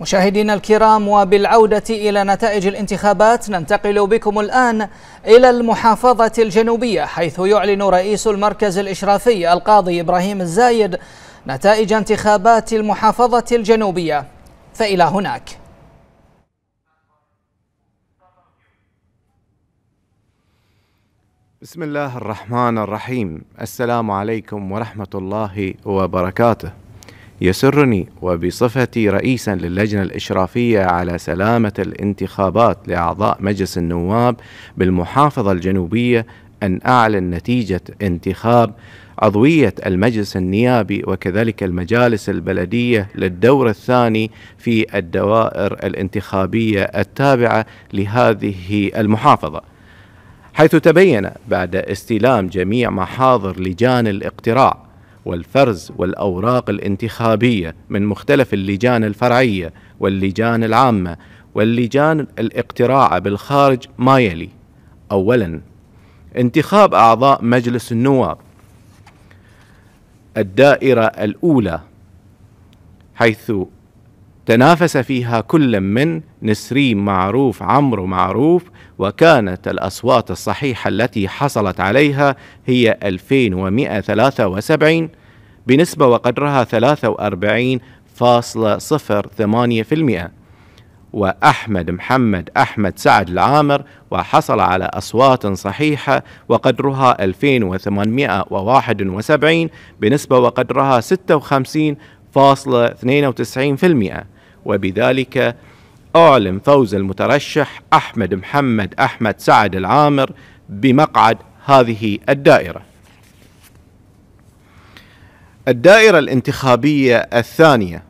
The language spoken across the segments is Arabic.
مشاهدينا الكرام وبالعودة إلى نتائج الانتخابات ننتقل بكم الآن إلى المحافظة الجنوبية حيث يعلن رئيس المركز الإشرافي القاضي إبراهيم الزايد نتائج انتخابات المحافظة الجنوبية فإلى هناك بسم الله الرحمن الرحيم السلام عليكم ورحمة الله وبركاته يسرني وبصفتي رئيسا للجنة الإشرافية على سلامة الانتخابات لأعضاء مجلس النواب بالمحافظة الجنوبية أن أعلن نتيجة انتخاب عضوية المجلس النيابي وكذلك المجالس البلدية للدور الثاني في الدوائر الانتخابية التابعة لهذه المحافظة حيث تبين بعد استلام جميع محاضر لجان الاقتراع والفرز والأوراق الانتخابية من مختلف اللجان الفرعية واللجان العامة واللجان الاقتراعة بالخارج ما يلي أولا انتخاب أعضاء مجلس النواب الدائرة الأولى حيث تنافس فيها كل من نسرين معروف عمرو معروف وكانت الأصوات الصحيحة التي حصلت عليها هي 2173 بنسبة وقدرها 43.08% وأحمد محمد أحمد سعد العامر وحصل على أصوات صحيحة وقدرها 2871 بنسبة وقدرها 56.92% وبذلك أعلن فوز المترشح أحمد محمد أحمد سعد العامر بمقعد هذه الدائرة الدائرة الانتخابية الثانية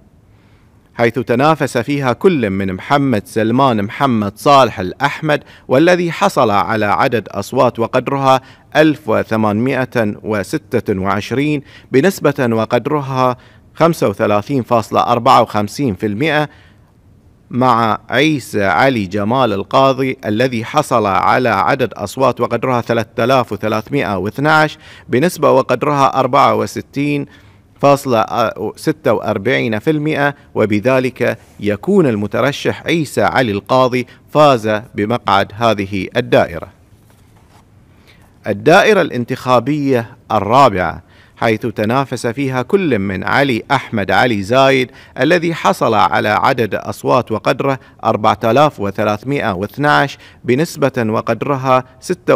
حيث تنافس فيها كل من محمد سلمان محمد صالح الأحمد والذي حصل على عدد أصوات وقدرها 1826 بنسبة وقدرها 35.54% مع عيسى علي جمال القاضي الذي حصل على عدد أصوات وقدرها 3312 بنسبة وقدرها 64 آه، المئة وبذلك يكون المترشح عيسى علي القاضي فاز بمقعد هذه الدائرة الدائرة الانتخابية الرابعة حيث تنافس فيها كل من علي أحمد علي زايد الذي حصل على عدد أصوات وقدره 4312 بنسبة وقدرها 56.01%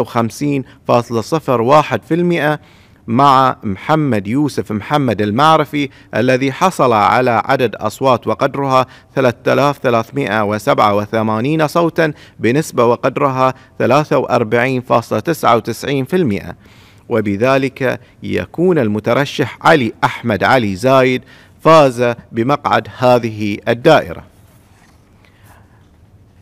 مع محمد يوسف محمد المعرفي الذي حصل على عدد أصوات وقدرها 3387 صوتا بنسبة وقدرها 43.99% وبذلك يكون المترشح علي أحمد علي زايد فاز بمقعد هذه الدائرة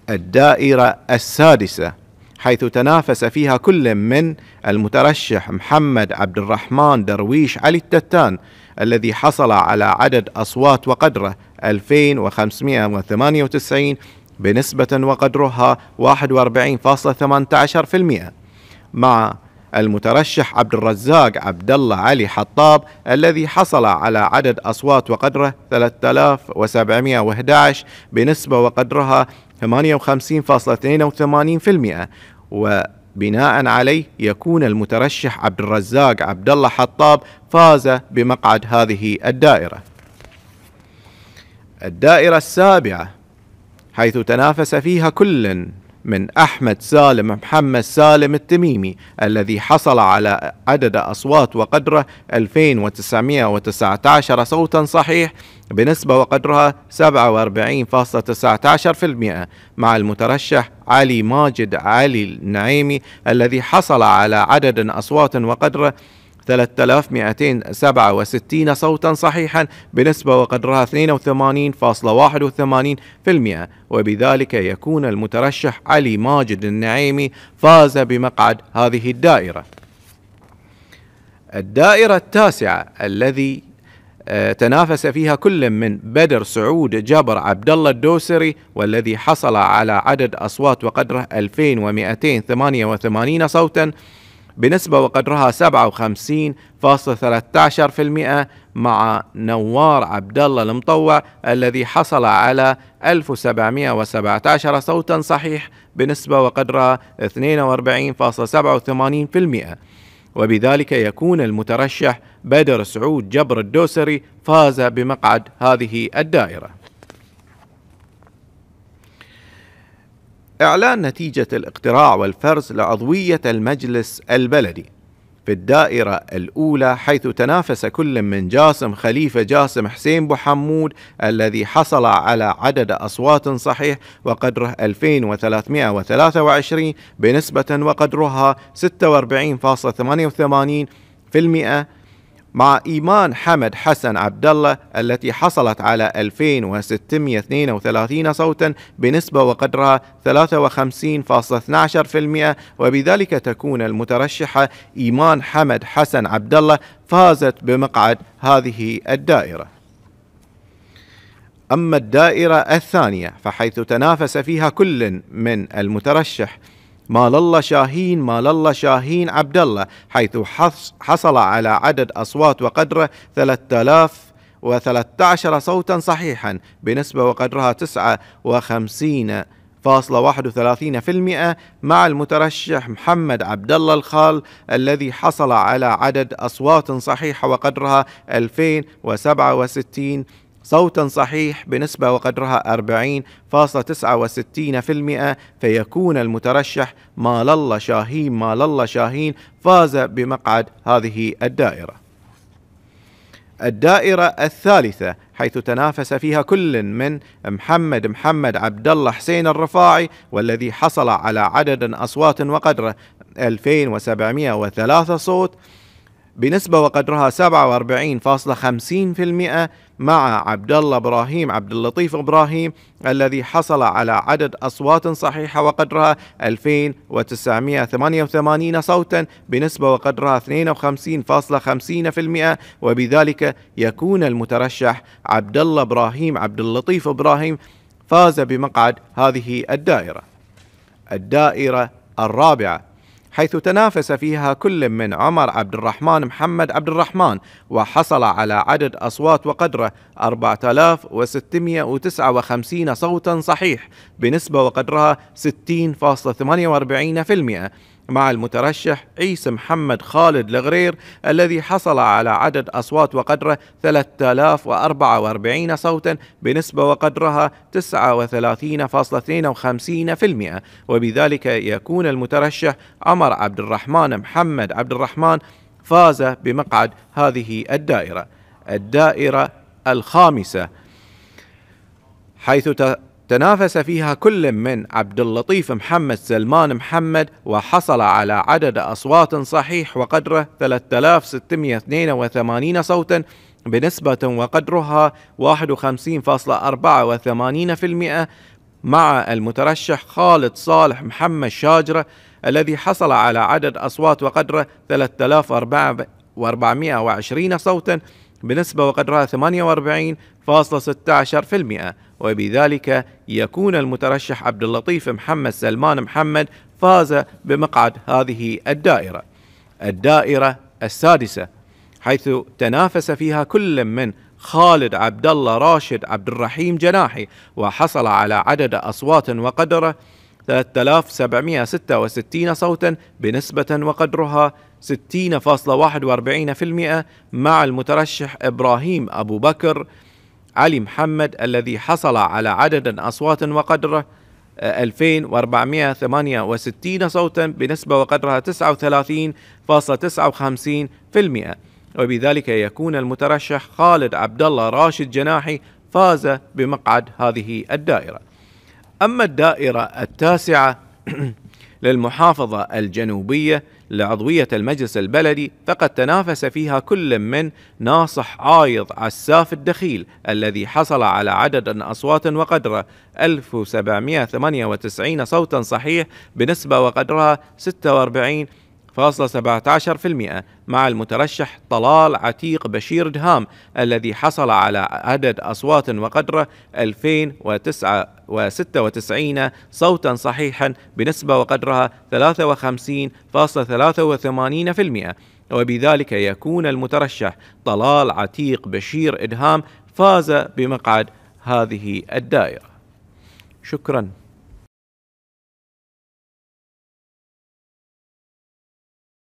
الدائرة السادسة حيث تنافس فيها كل من المترشح محمد عبد الرحمن درويش علي التتان الذي حصل على عدد أصوات وقدره 2598 بنسبة وقدرها 41.18% مع المترشح عبد الرزاق عبد الله علي حطاب الذي حصل على عدد أصوات وقدره 3711 بنسبة وقدرها 58.82% وبناء عليه يكون المترشح عبد الرزاق عبد الله حطاب فاز بمقعد هذه الدائرة الدائرة السابعة حيث تنافس فيها كل من أحمد سالم محمد سالم التميمي الذي حصل على عدد أصوات وقدره 2919 صوتا صحيح بنسبة وقدرها 47.19% مع المترشح علي ماجد علي النعيمي الذي حصل على عدد أصوات وقدره 3267 صوتا صحيحا بنسبة وقدرها 82.81% وبذلك يكون المترشح علي ماجد النعيمي فاز بمقعد هذه الدائرة الدائرة التاسعة الذي آه، تنافس فيها كل من بدر سعود جابر عبد الله الدوسري والذي حصل على عدد اصوات وقدره 2288 صوتا بنسبة وقدرها 57.13% مع نوار عبد الله المطوع الذي حصل على 1717 صوتا صحيح بنسبة وقدرها 42.87% وبذلك يكون المترشح بدر سعود جبر الدوسري فاز بمقعد هذه الدائره إعلان نتيجة الاقتراع والفرز لعضوية المجلس البلدي في الدائرة الأولى حيث تنافس كل من جاسم خليفة جاسم حسين بحمود الذي حصل على عدد أصوات صحيح وقدره 2323 بنسبة وقدرها 46.88% مع إيمان حمد حسن عبد الله التي حصلت على 2632 صوتا بنسبة وقدرها 53.12% وبذلك تكون المترشحة إيمان حمد حسن عبد الله فازت بمقعد هذه الدائرة. أما الدائرة الثانية فحيث تنافس فيها كل من المترشح مال الله شاهين مال الله شاهين عبد الله حيث حصل على عدد أصوات وقدره 3000 و13 صوتا صحيحا بنسبة وقدرها 59.31% مع المترشح محمد عبد الله الخال الذي حصل على عدد أصوات صحيحة وقدرها 2067 صوتا صحيح بنسبة وقدرها 40.69% فيكون المترشح مال الله شاهين مال الله شاهين فاز بمقعد هذه الدائرة الدائرة الثالثة حيث تنافس فيها كل من محمد محمد عبد الله حسين الرفاعي والذي حصل على عدد أصوات وقدره 2703 صوت بنسبة وقدرها 47.50% مع عبد الله ابراهيم عبد اللطيف ابراهيم الذي حصل على عدد اصوات صحيحه وقدرها 2988 صوتا بنسبه وقدرها 52.50% وبذلك يكون المترشح عبد الله ابراهيم عبد اللطيف ابراهيم فاز بمقعد هذه الدائره. الدائره الرابعه حيث تنافس فيها كل من عمر عبد الرحمن محمد عبد الرحمن وحصل على عدد أصوات وقدره 4659 صوتا صحيح بنسبة وقدرها 60.48% مع المترشح عيسى محمد خالد الغرير الذي حصل على عدد أصوات وقدره 3044 صوتا بنسبة وقدرها 39.52% وبذلك يكون المترشح عمر عبد الرحمن محمد عبد الرحمن فاز بمقعد هذه الدائرة الدائرة الخامسة حيث تنافس فيها كل من عبد اللطيف محمد سلمان محمد وحصل على عدد أصوات صحيح وقدره 3682 صوتا بنسبة وقدرها 51.84% مع المترشح خالد صالح محمد شاجرة الذي حصل على عدد أصوات وقدره 3420 صوتا بنسبة وقدرها 48.16% وبذلك يكون المترشح عبد اللطيف محمد سلمان محمد فاز بمقعد هذه الدائرة الدائرة السادسة حيث تنافس فيها كل من خالد عبد الله راشد عبد الرحيم جناحي وحصل على عدد أصوات وقدره 3766 صوتا بنسبة وقدرها 60.41% مع المترشح إبراهيم أبو بكر علي محمد الذي حصل على عدد أصوات وقدره 2468 صوتا بنسبة وقدرها 39.59% وبذلك يكون المترشح خالد عبد الله راشد جناحي فاز بمقعد هذه الدائرة أما الدائرة التاسعة للمحافظة الجنوبية لعضوية المجلس البلدي فقد تنافس فيها كل من ناصح عايض عساف الدخيل الذي حصل على عدد أصوات وقدره 1798 صوتا صحيح بنسبة وقدرها 46 0.17% مع المترشح طلال عتيق بشير دهام الذي حصل على عدد أصوات وقدره 2096 صوتا صحيحا بنسبة وقدرها 53.83% وبذلك يكون المترشح طلال عتيق بشير إدهام فاز بمقعد هذه الدائرة شكراً